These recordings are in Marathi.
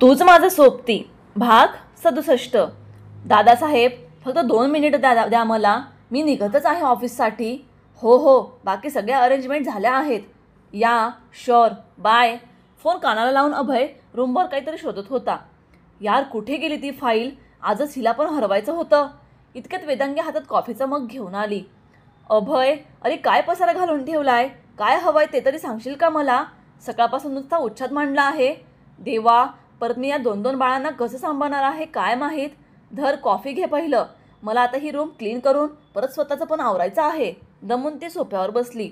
तूच माझं सोबती भाग सदुसष्ट दादासाहेब फक्त दोन मिनिटं द्या द्या मला मी निघतच आहे ऑफिससाठी हो हो बाकी सगळ्या अरेंजमेंट झाल्या आहेत या शॉर बाय फोन कानाला लावून अभय रूमवर काहीतरी शोधत होता यार कुठे गेली ती फाईल आजच हिला पण हरवायचं होतं इतक्यात वेदांगी हातात कॉफीचा मग घेऊन आली अभय अरे काय पसारा घालून ठेवलाय काय हवंय ते तरी सांगशील का मला सकाळपासून नुसता उच्छाद मांडला आहे देवा परत मी या दोन दोन बाळांना कसं सांभाळणार आहे काय माहीत धर कॉफी घे पहिलं मला आता ही रूम क्लीन करून परत स्वतःचं पण आवरायचं आहे दमून ती सोफ्यावर बसली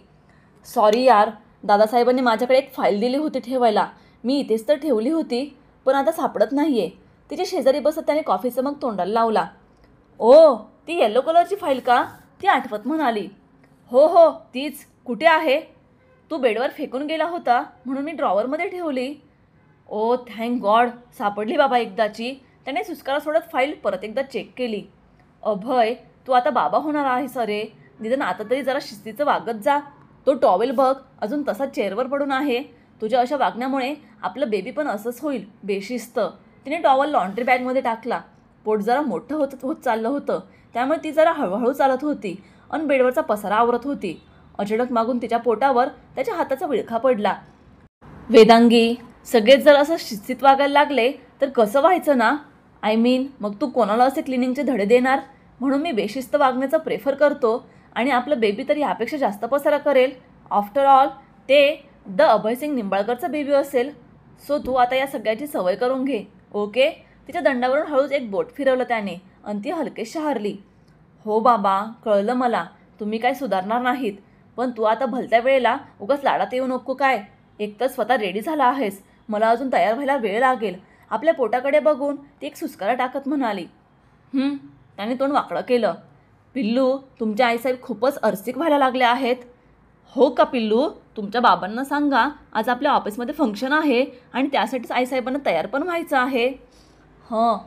सॉरी यार दादासाहेबांनी माझ्याकडे एक फाईल दिली होती ठेवायला मी इथेच तर ठेवली होती पण आता सापडत नाही आहे तिच्या शेजारी बसत त्याने कॉफीचं मग तोंडाला लावला ओ ती येलो कलरची फाईल का ती आठवत म्हणाली हो हो तीच कुठे आहे तू बेडवर फेकून गेला होता म्हणून मी ड्रॉवरमध्ये ठेवली ओ थँक गॉड सापडली बाबा एकदाची त्याने सुस्कारा सोडत फाईल परत एकदा चेक केली अभय तू आता बाबा होणार आहेस अरे निदान आता तरी जरा शिस्तीचं वागत जा तो टॉवेल बघ अजून तसा चेअरवर पडून आहे तुझ्या अशा वागण्यामुळे आपलं बेबी पण असंच होईल बेशिस्त तिने टॉवल लॉन्ड्री बॅगमध्ये टाकला पोट जरा मोठं होत होत चाललं होतं त्यामुळे ती जरा हळूहळू चालत होती अन बेडवरचा पसारा आवरत होती अचानक मागून तिच्या पोटावर त्याच्या हाताचा विळखा पडला वेदांगी सगळेच जर असं शिस्तीत वागायला लागले तर कसं व्हायचं ना आय I मीन mean, मग तू कोणाला असे क्लिनिंगचे धडे देणार म्हणून मी बेशिस्त वागण्याचं प्रेफर करतो आणि आपलं बेबी तर यापेक्षा जास्त पसारा करेल आफ्टर ऑल ते द अभयसिंग निंबाळकरचा बेबी असेल सो तू आता या सगळ्याची सवय करून घे ओके तिच्या दंडावरून हळूच एक बोट फिरवलं त्याने आणि ती हलके हरली हो बाबा कळलं मला तुम्ही काय सुधारणार नाहीत पण तू आता भलत्या वेळेला उगाच लाडात येऊ नको काय एक तर स्वतः रेडी झाला आहेस मला अजून तयार व्हायला वेळ लागेल आपल्या पोटाकडे बघून ती एक सुस्कारा टाकत म्हणाली त्याने तोंड वाकडं केलं पिल्लू तुमच्या आईसाहेब खूपच अर्सिक व्हायला लागले आहेत हो का पिल्लू तुमच्या बाबांना सांगा आज आपल्या ऑफिसमध्ये फंक्शन आहे आणि त्यासाठीच आईसाहेबांना तयार पण व्हायचं आहे हं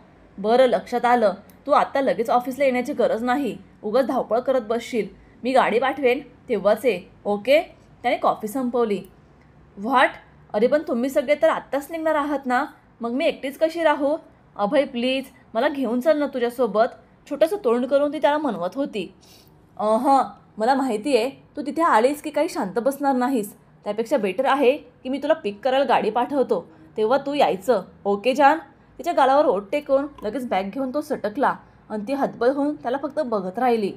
बरं लक्षात आलं तू आत्ता लगेच ऑफिसला येण्याची गरज नाही उगाच धावपळ करत बसशील मी गाडी पाठवेन तेव्हाच ये ओके त्याने कॉफी संपवली व्हॉट अरे पण तुम्ही सगळे तर आत्ताच निघणार आहात ना मग मी एकटीच कशी राहू अभय प्लीज मला घेऊन चल ना तुझ्यासोबत छोटंसं तोंड करून ती त्याला म्हणवत होती हं मला माहिती आहे तू तिथे आलीस की काही शांत बसणार नाहीस त्यापेक्षा बेटर आहे की मी तुला पिक करायला गाडी पाठवतो तेव्हा तू यायचं ओके जान तिच्या गाळावर ओट टेकून लगेच बॅग घेऊन तो सटकला आणि ती हतबल होऊन त्याला फक्त बघत राहिली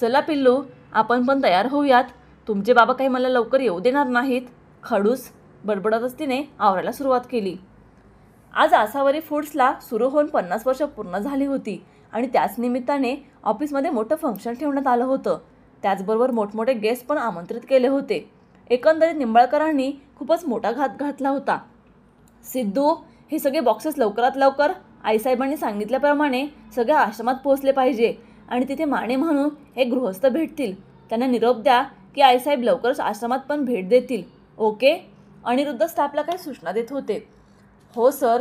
चला पिल्लू आपण पण तयार होऊयात तुमचे बाबा काही मला लवकर येऊ देणार नाहीत खडूस बडबडतच तिने आवरायला सुरुवात केली आज आसावरी फूड्सला सुरू होऊन पन्नास वर्ष पूर्ण झाली होती आणि त्याच निमित्ताने ऑफिसमध्ये मोठं फंक्शन ठेवण्यात आलं होतं त्याचबरोबर मोठमोठे गेस्ट पण आमंत्रित केले होते एकंदरीत निंबाळकरांनी खूपच मोठा घात घातला होता सिद्धू हे सगळे बॉक्सेस लवकरात लवकर आईसाहेबांनी सांगितल्याप्रमाणे सगळ्या आश्रमात पोहोचले पाहिजे आणि तिथे माने म्हणून हे गृहस्थ भेटतील त्यांना निरोप द्या की आईसाहेब लवकरच आश्रमात पण भेट देतील ओके अनिरुद्ध स्टाफला काही सूचना देत होते हो सर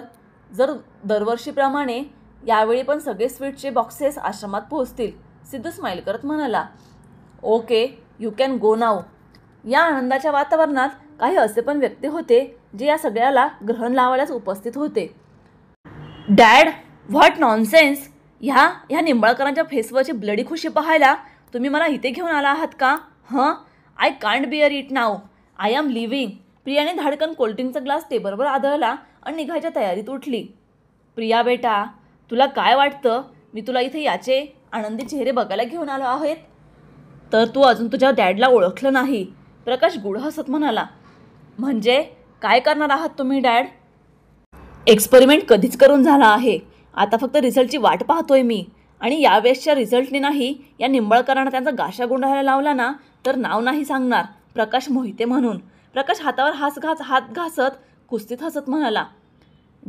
जर दरवर्षीप्रमाणे यावेळी पण सगळे स्वीटचे बॉक्सेस आश्रमात पोहोचतील सिद्ध स्माईल करत म्हणाला okay you can go now या आनंदाच्या वातावरणात काही असे पण व्यक्ती होते जे या सगळ्याला ग्रहण लावायलाच उपस्थित होते डॅड व्हॉट नॉनसेन्स ह्या ह्या निंबाळकरांच्या फेसवरची ब्लडी खुशी पाहायला तुम्ही मला इथे घेऊन आला आहात का हं I can't bear it now I am leaving प्रियाने धाडकन कोल्ड्रिंकचा ग्लास टेबलवर आदळला आणि निघायच्या तयारीत उठली प्रिया बेटा तुला काय वाटतं मी तुला इथे याचे आनंदी चेहरे बघायला घेऊन आलो आहेत तर तू अजून तुझ्या डॅडला ओळखलं नाही प्रकाश गुढ हसत म्हणाला म्हणजे काय करणार आहात तुम्ही डॅड एक्सपेरिमेंट कधीच करून झाला आहे आता फक्त रिझल्टची वाट पाहतोय मी आणि यावेळेसच्या रिझल्टने नाही या निंबळकरांना त्यांचा गाशा गुंडाळायला लावला ना तर नाव नाही सांगणार प्रकाश मोहिते म्हणून प्रकाश हातावर हास घास हात घासत कुस्तीत हसत म्हणाला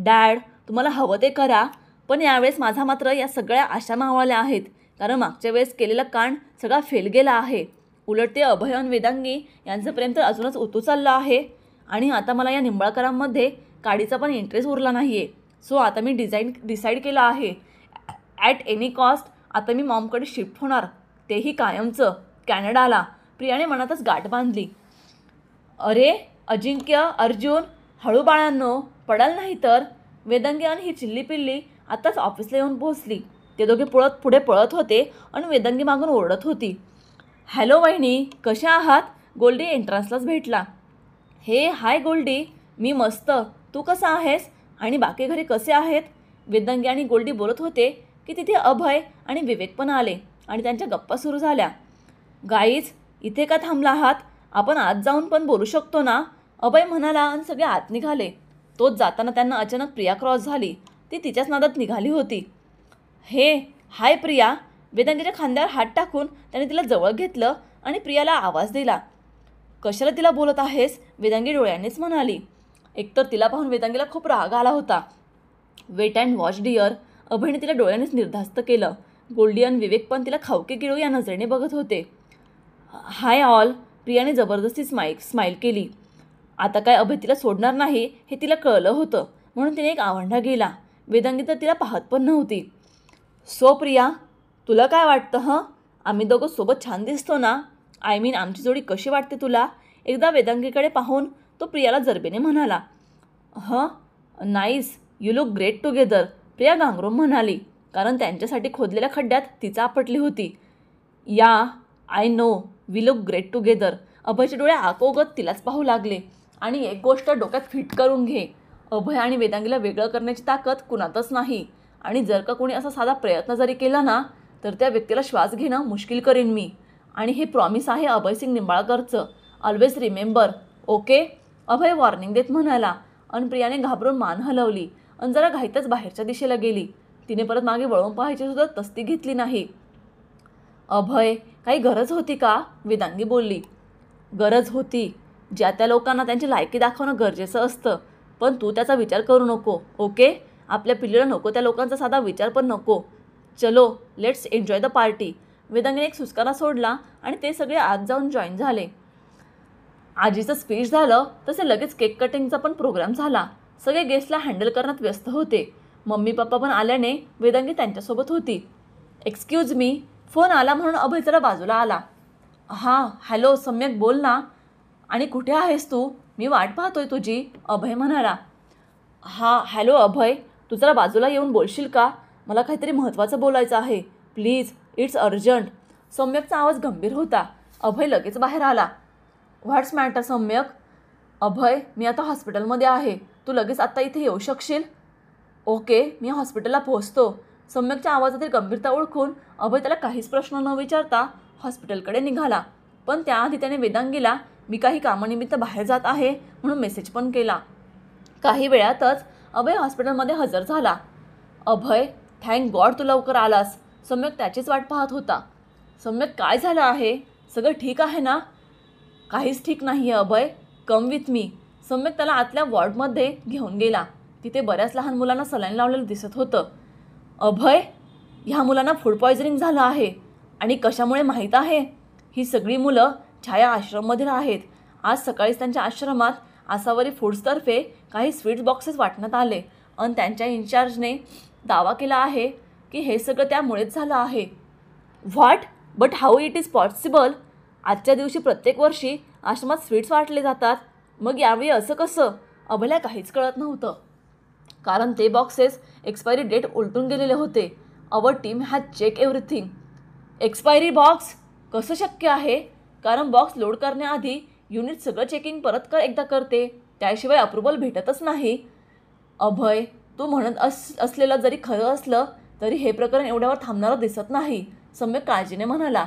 डॅड तुम्हाला हवं ते करा पण यावेळेस माझा मात्र या सगळ्या आशा मावळल्या आहेत कारण मागच्या वेळेस केलेला कांड सगळा फेल गेला आहे उलट ते अभयन वेदांगी यांचं प्रेम तर अजूनच ओतू चाललं आहे आणि आता मला या निंबाळकरांमध्ये काडीचा पण इंटरेस्ट उरला नाही आहे सो आता मी डिझाईन डिसाईड केलं आहे ॲट एनी कॉस्ट आता मी मॉमकडे शिफ्ट होणार तेही कायमचं कॅनडाला प्रियाने मनातच गाठ बांधली अरे अजिंक्य अर्जुन हळू बाळांनो पडाल नाही तर वेदंगी आणि ही चिल्ली पिल्ली आताच ऑफिसला येऊन पोहोचली ते दोघे पळत पुढे पळत होते आणि वेदंगी मागून ओरडत होती हॅलो वहिनी कशा आहात गोल्डी एंट्रान्सलाच भेटला हे हाय गोल्डी मी मस्त तू कसा आहेस आणि बाकी घरी कसे आहेत वेदंगी आणि गोल्डी बोलत होते की तिथे अभय आणि विवेक पण आले आणि त्यांच्या गप्पा सुरू झाल्या गाईज इथे का थांबला आहात आपण आत जाऊन पण बोलू शकतो ना अभय म्हणाला आणि सगळे आत निघाले तोच जाताना त्यांना अचानक प्रिया क्रॉस झाली ती तिच्याच नादात निघाली होती हे हाय प्रिया वेदांगीच्या खांद्यावर हात टाकून त्याने तिला जवळ घेतलं आणि प्रियाला आवाज दिला कशाला तिला बोलत आहेस वेदांगी डोळ्यांनीच म्हणाली एकतर तिला पाहून वेदांगीला खूप राग आला होता वेट अँड वॉच डिअर अभयने तिला डोळ्यांनीच निर्धास्त केलं गोल्डियन विवेक पण तिला खावके गिळू या नजरेने बघत होते हाय ऑल प्रियाने जबरदस्ती स्माईल स्माईल केली आता काय अभय तिला सोडणार नाही हे तिला कळलं होतं म्हणून तिने एक आवंढा गेला वेदांगी तर तिला पाहत पण नव्हती सो प्रिया तुला काय वाटतं हं आम्ही दोघं सोबत छान दिसतो ना आय I मीन mean, आमची जोडी कशी वाटते तुला एकदा वेदांगीकडे पाहून तो प्रियाला जरबेने म्हणाला ह nice you look great together Priya गांगरोम म्हणाली कारण त्यांच्यासाठी खोदलेल्या खड्ड्यात तिचा आपटली होती yeah I know we look great together अभयचे डोळे आकोगत तिलाच पाहू लागले आणि एक गोष्ट डोक्यात फिट करून घे अभय आणि वेदांगीला वेगळं करण्याची ताकद कुणातच नाही आणि जर का कोणी असा साधा प्रयत्न जरी केला ना तर त्या व्यक्तीला श्वास घेणं मुश्किल करेन मी आणि हे प्रॉमिस आहे अभय सिंग निंबाळकरचं always remember okay Abhay warning देत म्हणाला अन प्रियाने घाबरून मान हलवली अन जरा घाईतच बाहेरच्या दिशेला गेली तिने परत मागे वळून पाहायची सुद्धा तस्ती घेतली नाही अभय काही गरज होती का वेदांगी बोलली गरज होती ज्या त्या लोकांना त्यांची लायकी दाखवणं गरजेचं असतं पण तू त्याचा विचार करू नको ओके आपल्या पिल्लीला नको त्या लोकांचा साधा विचार पण नको चलो लेट्स एन्जॉय द पार्टी वेदांगीने एक सुस्कारा सोडला आणि ते सगळे आत जाऊन जॉईन झाले आजीचं स्पीच झालं तसे लगेच केक कटिंगचा पण प्रोग्राम झाला सगळे गेस्टला हँडल करण्यात व्यस्त होते मम्मी पप्पा पण आल्याने वेदांगी त्यांच्यासोबत होती एक्सक्यूज मी फोन आला म्हणून अभय जरा बाजूला आला हां हॅलो सम्यक बोल ना आणि कुठे आहेस तू मी वाट पाहतोय तुझी अभय म्हणाला हां हॅलो अभय तू जरा बाजूला येऊन बोलशील का मला काहीतरी महत्त्वाचं बोलायचं आहे प्लीज इट्स अर्जंट सम्यकचा आवाज गंभीर होता अभय लगेच बाहेर आला व्हॉट्स मॅटर सम्यक अभय मी आता हॉस्पिटलमध्ये आहे तू लगेच आत्ता इथे येऊ शकशील ओके मी हॉस्पिटलला पोहोचतो सम्यकच्या आवाजातील गंभीरता ओळखून अभय त्याला काहीच प्रश्न न विचारता हॉस्पिटलकडे निघाला पण त्याआधी त्याने वेदांगीला मी काही कामानिमित्त बाहेर जात आहे म्हणून मेसेज पण केला काही वेळातच अभय हॉस्पिटलमध्ये हजर झाला अभय थँक गॉड तू लवकर आलास सम्यक त्याचीच वाट पाहत होता सम्यक काय झालं आहे सगळं ठीक आहे ना काहीच ठीक नाही आहे अभय कम विथ मी सम्यक त्याला आतल्या वॉर्डमध्ये घेऊन गेला तिथे बऱ्याच लहान मुलांना सलाईन लावलेलं दिसत होतं अभय ह्या मुलांना फूड पॉयझनिंग झालं आहे आणि कशामुळे माहीत आहे ही सगळी मुलं छाया आश्रममध्ये आहेत आज सकाळीच त्यांच्या आश्रमात आसावरी फूड्सतर्फे काही स्वीट बॉक्सेस वाटण्यात आले आणि त्यांच्या इन्चार्जने दावा केला आहे की हे सगळं त्यामुळेच झालं आहे what but how it is possible आजच्या दिवशी प्रत्येक वर्षी आश्रमात स्वीट्स वाटले जातात मग यावेळी असं कसं अभल्या काहीच कळत नव्हतं कारण ते बॉक्सेस एक्सपायरी डेट उलटून गेलेले होते our team has check everything expiry box कसं शक्य आहे कारण बॉक्स लोड करण्याआधी युनिट सगळं चेकिंग परत कर एकदा करते त्याशिवाय अप्रुव्हल भेटतच नाही अभय तू म्हणत अस असलेलं जरी खरं असलं तरी हे प्रकरण एवढ्यावर थांबणारं दिसत नाही सम्यक काळजीने म्हणाला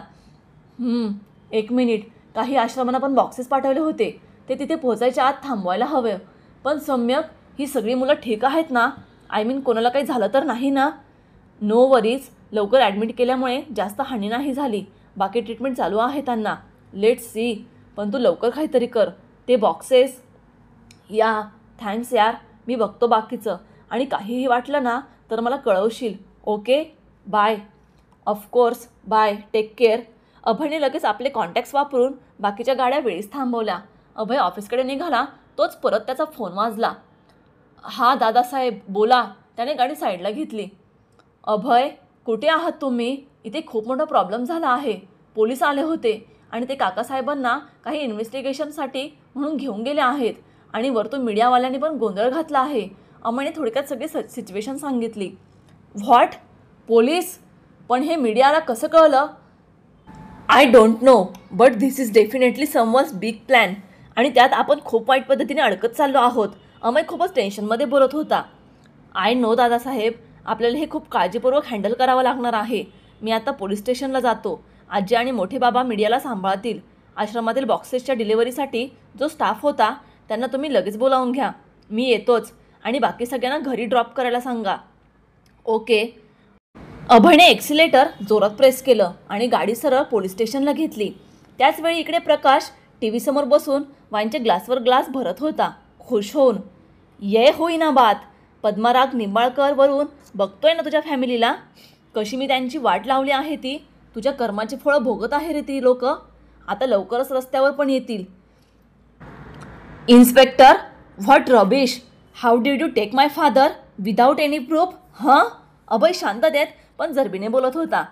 एक मिनिट काही आश्रमांना पण बॉक्सेस पाठवले होते ते तिथे पोहोचायच्या आत थांबवायला हवं पण सम्यक ही सगळी मुलं ठीक आहेत ना आय मीन कोणाला काही झालं तर नाही ना नो वरीज लवकर ॲडमिट केल्यामुळे जास्त हानी नाही झाली बाकी ट्रीटमेंट चालू आहे त्यांना लेट सी पण तू लवकर काहीतरी कर ते बॉक्सेस या थँक्स यार मी बघतो बाकीचं आणि काहीही वाटलं ना तर मला कळवशील okay bye of course bye take care अभयने लगेच आपले कॉन्टॅक्ट्स वापरून बाकीच्या गाड्या वेळीच थांबवल्या अभय ऑफिसकडे निघाला तोच परत त्याचा फोन वाजला हा दादासाहेब बोला त्याने गाडी साईडला घेतली अभय कुठे आहात तुम्ही इथे खूप मोठा प्रॉब्लेम झाला आहे पोलीस आले होते आणि ते काकासाहेबांना काही इन्व्हेस्टिगेशनसाठी म्हणून घेऊन गेले आहेत आणि वरतून मीडियावाल्यांनी पण गोंधळ घातला आहे अमाने थोडक्यात सगळी स सिच्युएशन सांगितली व्हॉट पोलीस पण हे मीडियाला कसं कळलं I don't know but this is definitely someone's big plan आणि त्यात आपण खूप वाईट पद्धतीने अडकत चाललो आहोत अमय खूपच टेन्शनमध्ये बोलत होता आय नो दादासाहेब आपल्याला हे खूप काळजीपूर्वक हँडल करावं लागणार आहे मी आता पोलीस स्टेशनला जातो आजी आणि मोठे बाबा मीडियाला सांभाळतील आश्रमातील बॉक्सेसच्या डिलिव्हरीसाठी जो स्टाफ होता त्यांना तुम्ही लगेच बोलावून घ्या मी येतोच आणि बाकी सगळ्यांना घरी ड्रॉप करायला सांगा ओके अभयने एक्सिलेटर जोरात प्रेस केलं आणि गाडी सरळ पोलीस स्टेशनला घेतली त्याचवेळी इकडे प्रकाश टी व्हीसमोर बसून वाईनच्या ग्लासवर ग्लास भरत होता खुश होऊन ये होईना बात पद्मराग निंबाळकरवरून बघतोय ना तुझ्या फॅमिलीला कशी मी त्यांची वाट लावली आहे ती तुझ्या कर्माची फळं भोगत आहे रे ती लोक आता लवकरच रस्त्यावर पण येतील inspector what rubbish how did you take my father without any proof ह अभय शांत देत पण जरबीने बोलत होता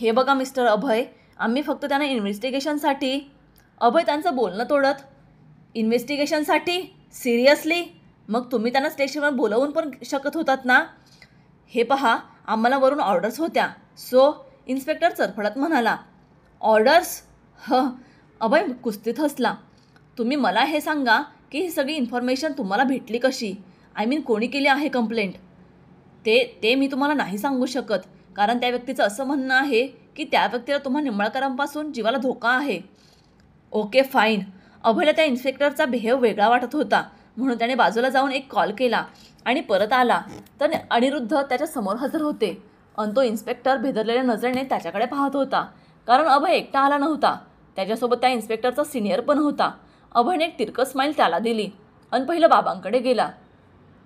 हे बघा मिस्टर अभय आम्ही फक्त त्यांना इन्व्हेस्टिगेशनसाठी अभय त्यांचं बोलणं तोडत इन्व्हेस्टिगेशनसाठी सिरियसली मग तुम्ही त्यांना स्टेशनवर बोलवून पण शकत होतात ना हे पहा आम्हाला वरून ऑर्डर्स होत्या सो इन्स्पेक्टर चरफडत म्हणाला ऑर्डर्स ह अभय कुस्तीत हसला तुम्ही मला हे सांगा की ही सगळी इन्फॉर्मेशन तुम्हाला भेटली कशी आय I मीन mean, कोणी केली आहे कंप्लेंट ते ते मी तुम्हाला नाही सांगू शकत कारण त्या व्यक्तीचं असं म्हणणं आहे की त्या व्यक्तीला तुम्हाला निंबळकरांपासून जीवाला धोका आहे ओके फाईन अभयला त्या इन्स्पेक्टरचा बिहेव वेगळा वाटत होता म्हणून त्याने बाजूला जाऊन एक कॉल केला आणि परत आला तर अनिरुद्ध त्याच्यासमोर हजर होते अन तो इन्स्पेक्टर भेदरलेल्या नजरेने त्याच्याकडे पाहत होता कारण अभय एकटा आला नव्हता त्याच्यासोबत त्या इन्स्पेक्टरचा सिनियर पण होता अभयने एक तिरकस स्माईल त्याला दिली आणि पहिलं बाबांकडे गेला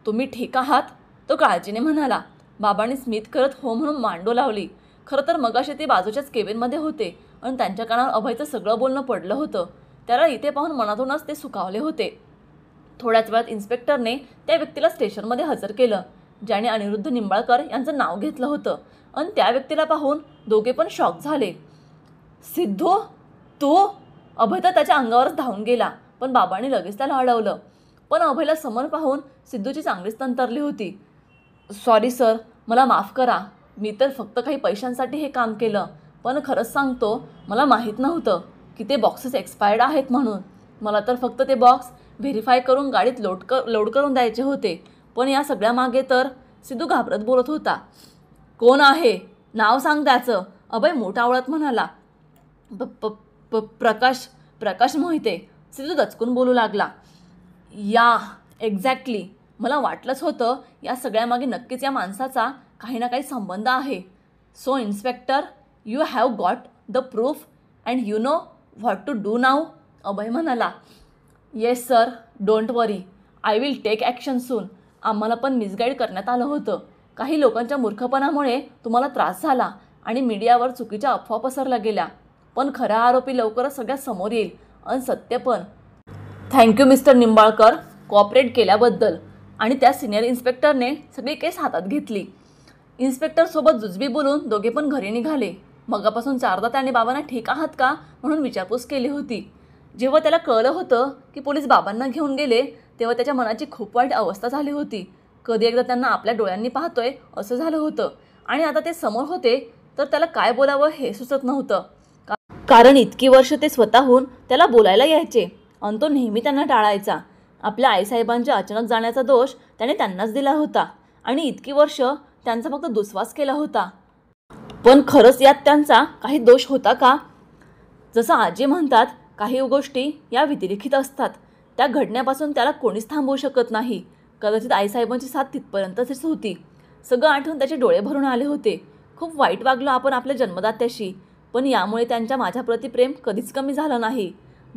तुम्ही ठीक आहात तो काळजीने म्हणाला बाबांनी स्मित करत हो म्हणून मांडो लावली खरं तर मगाशी ते बाजूच्याच केबिनमध्ये होते आणि त्यांच्या कानावर अभयचं सगळं बोलणं पडलं होतं त्याला इथे पाहून मनातूनच ते सुखावले होते थोड्याच वेळात इन्स्पेक्टरने त्या व्यक्तीला स्टेशनमध्ये हजर केलं ज्याने अनिरुद्ध निंबाळकर यांचं नाव घेतलं होतं आणि त्या व्यक्तीला पाहून दोघे पण शॉक झाले सिद्धू तू अभय तर त्याच्या अंगावरच धावून गेला पण बाबांनी लगेच त्याला अडवलं पण अभयला समोर पाहून सिद्धूची चांगलीच तंतरली होती सॉरी सर मला माफ करा मी तर फक्त काही पैशांसाठी हे काम केलं पण खरंच सांगतो मला माहीत नव्हतं की ते बॉक्सेस एक्सपायर्ड आहेत म्हणून मला तर फक्त ते बॉक्स व्हेरीफाय करून गाडीत लोड कर लोड करून द्यायचे होते पण या सगळ्या मागे तर सिद्धू घाबरत बोलत होता कोण आहे नाव सांग त्याचं अभय मोठा आवळत म्हणाला प प प प्रकाश प्रकाश मोहिते सिद्धू दचकून बोलू लागला या एक्झॅक्टली मला वाटलंच होतं या सगळ्यामागे नक्कीच या माणसाचा काही ना काही संबंध आहे so inspector you have got the proof and you know what to do now Abhay म्हणाला yes sir don't worry I will take action soon आम्हाला पण मिसगाईड करण्यात आलं होतं काही लोकांच्या मूर्खपणामुळे तुम्हाला त्रास झाला आणि मीडियावर चुकीच्या अफवा पसरल्या गेल्या पण खरा आरोपी लवकरच सगळ्यात समोर येईल आणि सत्य पण थँक्यू मिस्टर निंबाळकर कॉपरेट केल्याबद्दल आणि त्या सिनियर इन्स्पेक्टरने सगळी केस हातात घेतली इन्स्पेक्टरसोबत जुजबी बोलून दोघे पण घरी निघाले मगापासून चारदा त्याने बाबांना ठीक आहात का म्हणून विचारपूस केली होती जेव्हा त्याला कळलं होतं की पोलीस बाबांना घेऊन गेले तेव्हा त्याच्या मनाची खूप वाईट अवस्था झाली होती कधी एकदा त्यांना आपल्या डोळ्यांनी पाहतोय असं झालं होतं आणि आता ते समोर होते तर त्याला काय बोलावं हे सुचत नव्हतं कारण इतकी वर्ष ते स्वतःहून त्याला बोलायला यायचे अन तो नेहमी त्यांना टाळायचा आपल्या आईसाहेबांच्या अचानक जाण्याचा दोष त्याने त्यांनाच दिला होता आणि इतकी वर्ष त्यांचा फक्त दुस्वास केला होता पण खरंच यात त्यांचा काही दोष होता का जसं आजी म्हणतात काही गोष्टी या व्यतिरिखित असतात त्या घडण्यापासून त्याला कोणीच थांबवू शकत नाही कदाचित आईसाहेबांची साथ तिथपर्यंतच होती सगळं आठवून त्याचे डोळे भरून आले होते खूप वाईट वागलो आपण आपल्या जन्मदात्याशी पण यामुळे त्यांच्या माझ्याप्रती प्रेम कधीच कमी झालं नाही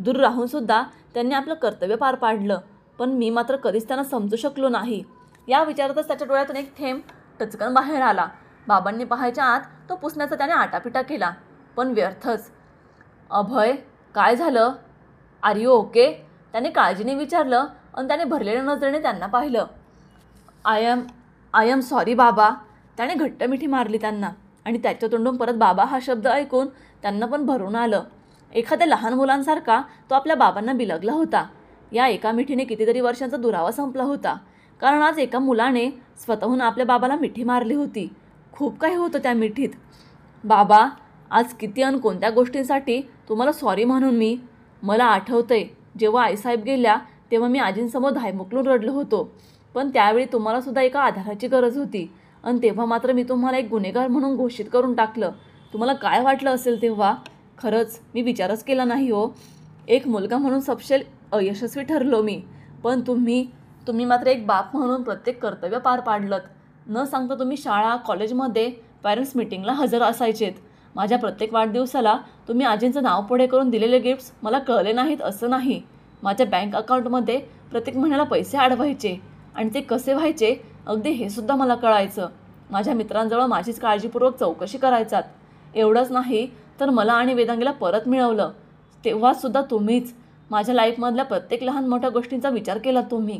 दूर राहूनसुद्धा त्यांनी आपलं कर्तव्य पार पाडलं पण मी मात्र कधीच त्यांना समजू शकलो नाही या विचारातच त्याच्या डोळ्यातून एक थेंब टचकन बाहेर आला बाबांनी पाहायच्या आत तो पुसण्याचा त्याने आटापिटा केला पण व्यर्थच अभय काय झालं आर यू ओके त्याने काळजीने विचारलं आणि त्याने भरलेल्या नजरेने त्यांना पाहिलं I am I am sorry बाबा त्याने घट्ट मिठी मारली त्यांना आणि त्याच्या तोंडून परत बाबा हा शब्द ऐकून त्यांना पण भरून आलं एखाद्या लहान मुलांसारखा तो आपल्या बाबांना बिलगला होता या एका मिठीने कितीतरी वर्षांचा दुरावा संपला होता कारण आज एका मुलाने स्वतःहून आपल्या बाबाला मिठी मारली होती खूप काही होतं त्या मिठीत बाबा आज किती अन कोणत्या गोष्टींसाठी तुम्हाला सॉरी म्हणून मी मला आठवतंय जेव्हा आईसाहेब गेल्या तेव्हा मी आजींसमोर धायमुकलून रडलो होतो पण त्यावेळी तुम्हालासुद्धा एका आधाराची गरज होती आणि तेव्हा मात्र मी तुम्हाला एक गुन्हेगार म्हणून घोषित करून टाकलं तुम्हाला काय वाटलं असेल तेव्हा खरंच मी विचारच केला नाही हो एक मुलगा म्हणून सपशेल अयशस्वी ठरलो मी पण तुम्ही तुम्ही मात्र एक बाप म्हणून प्रत्येक कर्तव्य पार पाडलं न सांगता तुम्ही शाळा कॉलेजमध्ये पॅरेंट्स मिटिंगला हजर असायचेत माझ्या प्रत्येक वाढदिवसाला तुम्ही आजींचं नाव पुढे करून दिलेले गिफ्ट्स मला कळले नाहीत असं नाही माझ्या बँक अकाउंटमध्ये प्रत्येक महिन्याला पैसे अडवायचे आणि ते कसे व्हायचे अगदी हे सुद्धा मला कळायचं माझ्या मित्रांजवळ माझीच काळजीपूर्वक चौकशी करायचात एवढंच नाही तर मला आणि वेदांगीला परत मिळवलं तेव्हासुद्धा तुम्हीच माझ्या लाईफमधल्या प्रत्येक लहान मोठ्या गोष्टींचा विचार केला तुम्ही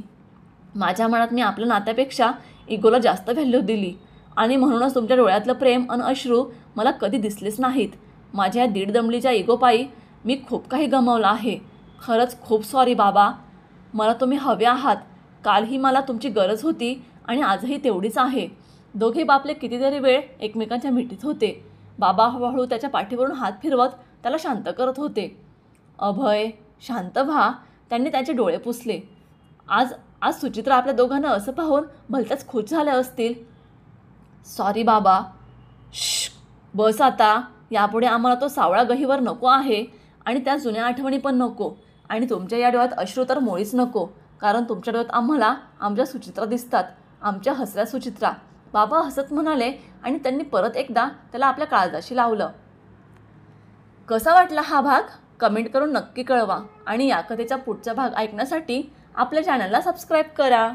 माझ्या मनात मी आपल्या नात्यापेक्षा इगोला जास्त व्हॅल्यू दिली आणि म्हणूनच तुमच्या डोळ्यातलं प्रेम अन अश्रू मला कधी दिसलेच नाहीत माझ्या दीड दमडीच्या इगोपाई मी खूप काही गमावलं आहे खरंच खूप सॉरी बाबा मला तुम्ही हवे आहात कालही मला तुमची गरज होती आणि आजही तेवढीच आहे दोघे बापले कितीतरी वेळ एकमेकांच्या मिठीत होते बाबा हळूहळू त्याच्या पाठीवरून हात फिरवत त्याला शांत करत होते अभय शांत व्हा त्यांनी त्याचे डोळे पुसले आज आज सुचित्रा आपल्या दोघांना असं पाहून भलत्याच खुश झाल्या असतील सॉरी बाबा बस आता यापुढे आम्हाला तो सावळा गहीवर नको आहे आणि त्या जुन्या आठवणी पण नको आणि तुमच्या या डोळ्यात अश्रू तर मुळीच नको कारण तुमच्या डोळ्यात आम्हाला आमच्या सुचित्रा दिसतात आमच्या हसऱ्या सुचित्रा बाबा हसत म्हणाले आणि त्यांनी परत एकदा त्याला आपल्या काळजाशी लावलं कसा वाटला हा भाग कमेंट करून नक्की कळवा आणि या कथेचा पुढचा भाग ऐकण्यासाठी आपल्या चॅनलला सबस्क्राईब करा